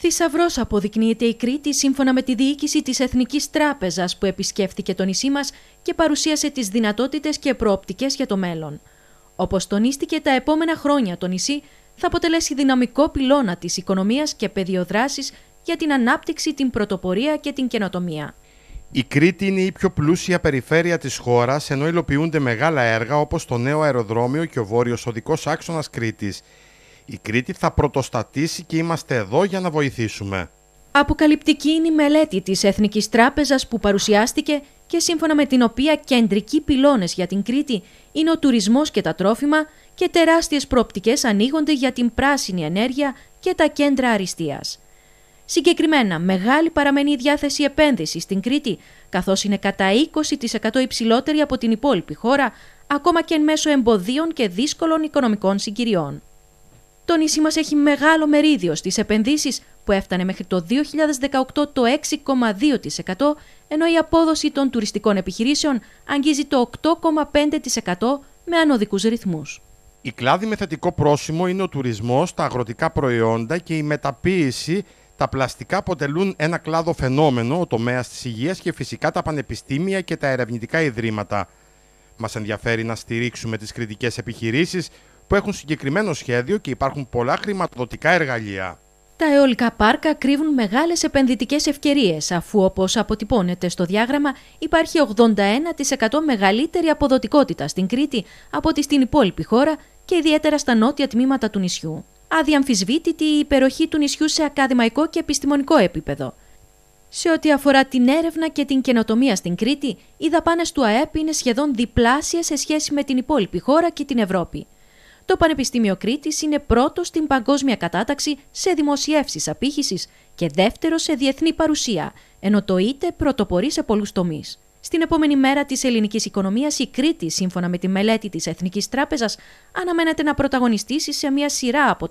Θησαυρός αποδεικνύεται η Κρήτη σύμφωνα με τη διοίκηση της Εθνικής Τράπεζας που επισκέφθηκε το νησί μας και παρουσίασε τις δυνατότητες και προοπτικές για το μέλλον. Όπως τονίστηκε, τα επόμενα χρόνια το νησί θα αποτελέσει δυναμικό πυλώνα της οικονομίας και πεδιοδράσης για την ανάπτυξη, την πρωτοπορία και την καινοτομία. Η Κρήτη είναι η πιο πλούσια περιφέρεια της χώρας, ενώ υλοποιούνται μεγάλα έργα όπως το νέο αεροδρόμιο και ο Βόρειος οδικός άξονας Κρήτης. Η Κρήτη θα πρωτοστατήσει και είμαστε εδώ για να βοηθήσουμε. Αποκαλυπτική είναι η μελέτη της Εθνικής Τράπεζας που παρουσιάστηκε και σύμφωνα με την οποία κεντρικοί πυλώνες για την Κρήτη είναι ο τουρισμός και τα τρόφιμα και τεράστιες προοπτικές ανοίγονται για την πράσινη ενέργεια και τα κέντρα αριστείας. Συγκεκριμένα, μεγάλη παραμένει η διάθεση επένδυσης στην Κρήτη, καθώς είναι κατά 20% υψηλότερη από την υπόλοιπη χώρα, ακόμα και εν μέσω εμποδίων και δύσκολων οικονομικών συγκυριών το νησί μας έχει μεγάλο μερίδιο στις επενδύσεις που έφτανε μέχρι το 2018 το 6,2% ενώ η απόδοση των τουριστικών επιχειρήσεων αγγίζει το 8,5% με ανωδικούς ρυθμούς. Η κλάδη με θετικό πρόσημο είναι ο τουρισμός, τα αγροτικά προϊόντα και η μεταποίηση τα πλαστικά αποτελούν ένα κλάδο φαινόμενο, ο τομέας της υγείας και φυσικά τα πανεπιστήμια και τα ερευνητικά ιδρύματα. Μας ενδιαφέρει να στηρίξουμε τις κριτικές επιχειρήσεις που έχουν συγκεκριμένο σχέδιο και υπάρχουν πολλά χρηματοδοτικά εργαλεία. Τα αιωλικά πάρκα κρύβουν μεγάλες επενδυτικές ευκαιρίες, αφού όπως αποτυπώνεται στο διάγραμμα υπάρχει 81% μεγαλύτερη αποδοτικότητα στην Κρήτη από ότι στην υπόλοιπη χώρα και ιδιαίτερα στα νότια τμήματα του νησιού. Αδιαμφισβήτητη η υπεροχή του νησιού σε ακαδημαϊκό και επιστημονικό επίπεδο. Σε ό,τι αφορά την έρευνα και την καινοτομία στην Κρήτη, οι δαπάνες του ΑΕΠ είναι σχεδόν διπλάσια σε σχέση με την υπόλοιπη χώρα και την Ευρώπη το Πανεπιστήμιο Κρήτης είναι πρώτο στην παγκόσμια κατάταξη σε δημοσιεύσεις απήχησης και δεύτερο σε διεθνή παρουσία, ενώ το ΙΤΕ πρωτοπορεί σε πολλούς τομείς. Στην επόμενη μέρα της ελληνικής οικονομίας, η Κρήτη, σύμφωνα με τη μελέτη της Εθνικής Τράπεζας, αναμένεται να πρωταγωνιστήσει σε μια σειρά από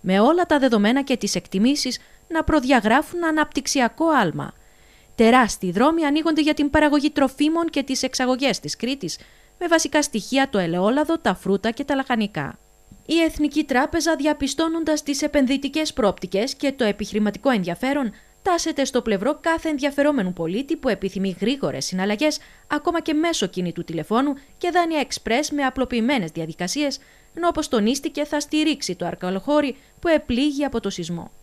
με όλα τα δεδομένα και τις εκτιμήσεις να προδιαγράφουν αναπτυξιακό άλμα. Τεράστιοι δρόμοι ανοίγονται για την παραγωγή τροφίμων και τις εξαγωγές της Κρήτης, με βασικά στοιχεία το ελαιόλαδο, τα φρούτα και τα λαχανικά. Η Εθνική Τράπεζα, διαπιστώνοντας τις επενδυτικές πρόπτικες και το επιχειρηματικό ενδιαφέρον, τάσεται στο πλευρό κάθε ενδιαφερόμενου πολίτη που επιθυμεί γρήγορες συναλλαγές, ακόμα και μέσω κινητού τηλεφώνου και δάνεια εξπρές με απλοποιημένες διαδικασίες, ενώ όπως τονίστηκε θα στηρίξει το αρκαλοχώρι που επλήγει από το σεισμό.